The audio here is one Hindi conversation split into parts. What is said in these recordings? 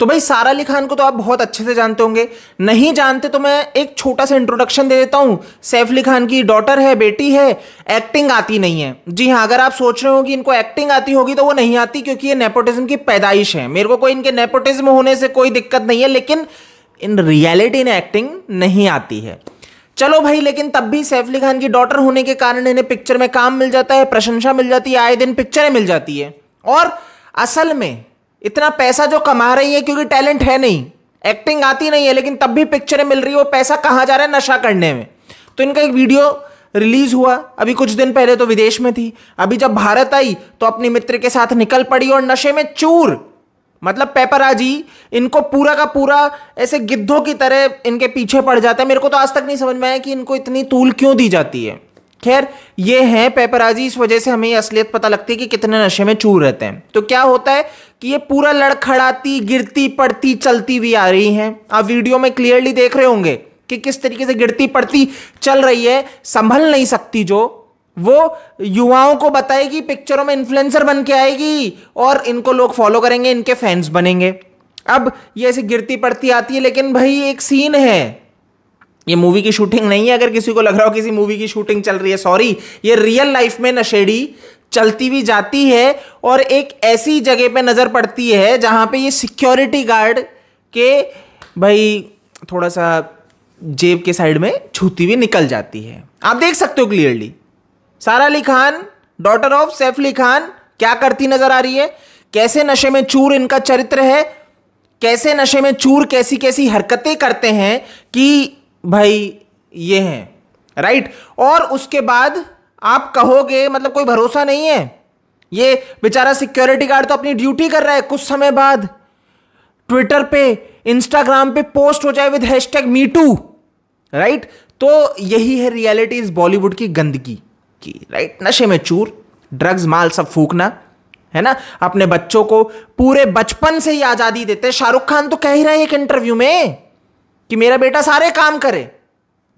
तो भाई सारा अली खान को तो आप बहुत अच्छे से जानते होंगे नहीं जानते तो मैं एक छोटा सा इंट्रोडक्शन दे देता हूँ सैफ अली खान की डॉटर है बेटी है एक्टिंग आती नहीं है जी हाँ अगर आप सोच रहे हो कि इनको एक्टिंग आती होगी तो वो नहीं आती क्योंकि ये नेपोटिज्म की पैदाइश है मेरे को कोई इनके नेपोटिज्म होने से कोई दिक्कत नहीं है लेकिन इन रियलिटी इन एक्टिंग नहीं आती है चलो भाई लेकिन तब भी सैफ अली खान की डॉटर होने के कारण इन्हें पिक्चर में काम मिल जाता है प्रशंसा मिल जाती है आए दिन पिक्चरें मिल जाती है और असल में इतना पैसा जो कमा रही है क्योंकि टैलेंट है नहीं एक्टिंग आती नहीं है लेकिन तब भी पिक्चरें मिल रही है वो पैसा कहाँ जा रहा है नशा करने में तो इनका एक वीडियो रिलीज हुआ अभी कुछ दिन पहले तो विदेश में थी अभी जब भारत आई तो अपने मित्र के साथ निकल पड़ी और नशे में चूर मतलब पेपर आजी इनको पूरा का पूरा ऐसे गिद्धों की तरह इनके पीछे पड़ जाता है मेरे को तो आज तक नहीं समझ में आया कि इनको इतनी तूल क्यों दी जाती है खैर ये हैं पेपराजी इस वजह से हमें असलियत पता लगती है कि कितने नशे में चूर रहते हैं तो क्या होता है कि ये पूरा लड़खड़ाती गिरती पड़ती चलती हुई आ रही हैं आप वीडियो में क्लियरली देख रहे होंगे कि किस तरीके से गिरती पड़ती चल रही है संभल नहीं सकती जो वो युवाओं को बताएगी पिक्चरों में इन्फ्लुएंसर बन के आएगी और इनको लोग फॉलो करेंगे इनके फैंस बनेंगे अब ये ऐसी गिरती पड़ती आती है लेकिन भाई एक सीन है ये मूवी की शूटिंग नहीं है अगर किसी को लग रहा हो किसी मूवी की शूटिंग चल रही है सॉरी ये रियल लाइफ में नशेड़ी चलती हुई जाती है और एक ऐसी जगह पे नज़र पड़ती है जहां पे ये सिक्योरिटी गार्ड के भाई थोड़ा सा जेब के साइड में छूती हुई निकल जाती है आप देख सकते हो clearly Sara Ali Khan daughter of Saif Ali Khan क्या करती नज़र आ रही है कैसे नशे में चूर इनका चरित्र है कैसे नशे में चूर कैसी कैसी हरकतें करते हैं कि भाई ये हैं राइट और उसके बाद आप कहोगे मतलब कोई भरोसा नहीं है ये बेचारा सिक्योरिटी गार्ड तो अपनी ड्यूटी कर रहा है कुछ समय बाद ट्विटर पे इंस्टाग्राम पे पोस्ट हो जाए विद हैशटैग मीटू राइट तो यही है रियलिटी इस बॉलीवुड की गंदगी की राइट नशे में चूर ड्रग्स माल सब फूकना है ना अपने बच्चों को पूरे बचपन से ही आज़ादी देते शाहरुख खान तो कह ही रहे हैं एक इंटरव्यू में कि मेरा बेटा सारे काम करे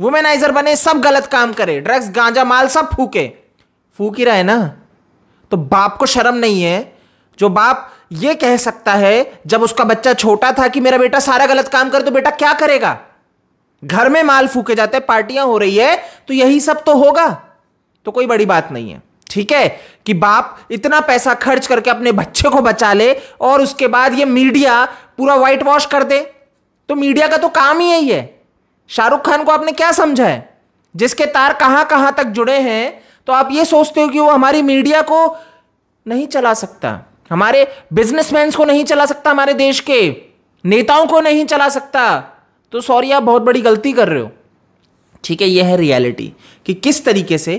वुमेनाइजर बने सब गलत काम करे ड्रग्स गांजा माल सब फूके फूक ही रहे ना तो बाप को शर्म नहीं है जो बाप ये कह सकता है जब उसका बच्चा छोटा था कि मेरा बेटा सारा गलत काम करे तो बेटा क्या करेगा घर में माल फूके जाते हैं पार्टियां हो रही है तो यही सब तो होगा तो कोई बड़ी बात नहीं है ठीक है कि बाप इतना पैसा खर्च करके अपने बच्चे को बचा ले और उसके बाद ये मीडिया पूरा व्हाइट वॉश कर दे तो मीडिया का तो काम ही यही है शाहरुख खान को आपने क्या समझा है जिसके तार कहां कहां तक जुड़े हैं तो आप ये सोचते हो कि वो हमारी मीडिया को नहीं चला सकता हमारे बिजनेसमैन को नहीं चला सकता हमारे देश के नेताओं को नहीं चला सकता तो सॉरी आप बहुत बड़ी गलती कर रहे हो ठीक है यह है रियलिटी कि किस तरीके से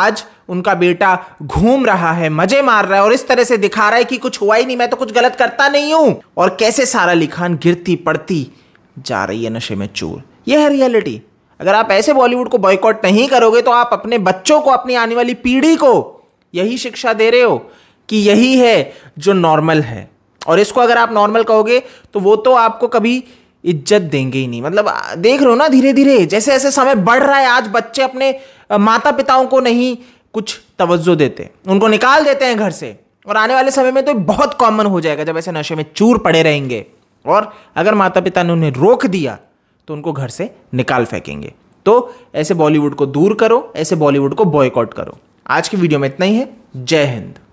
आज उनका बेटा घूम रहा है मजे मार रहा है और इस तरह से दिखा रहा है कि कुछ हुआ ही नहीं मैं तो कुछ गलत करता नहीं हूं और कैसे सारा लिखान गिरती पड़ती जा रही है नशे में चूर यह है रियलिटी अगर आप ऐसे बॉलीवुड को बॉयकॉट नहीं करोगे तो आप अपने बच्चों को अपनी आने वाली पीढ़ी को यही शिक्षा दे रहे हो कि यही है जो नॉर्मल है और इसको अगर आप नॉर्मल कहोगे तो वो तो आपको कभी इज्जत देंगे ही नहीं मतलब देख रहे हो ना धीरे धीरे जैसे ऐसे समय बढ़ रहा है आज बच्चे अपने माता पिताओं को नहीं कुछ तवज्जो देते उनको निकाल देते हैं घर से और आने वाले समय में तो बहुत कॉमन हो जाएगा जब ऐसे नशे में चूर पड़े रहेंगे और अगर माता पिता ने उन्हें रोक दिया तो उनको घर से निकाल फेंकेंगे तो ऐसे बॉलीवुड को दूर करो ऐसे बॉलीवुड को बॉयकॉट करो आज की वीडियो में इतना ही है जय हिंद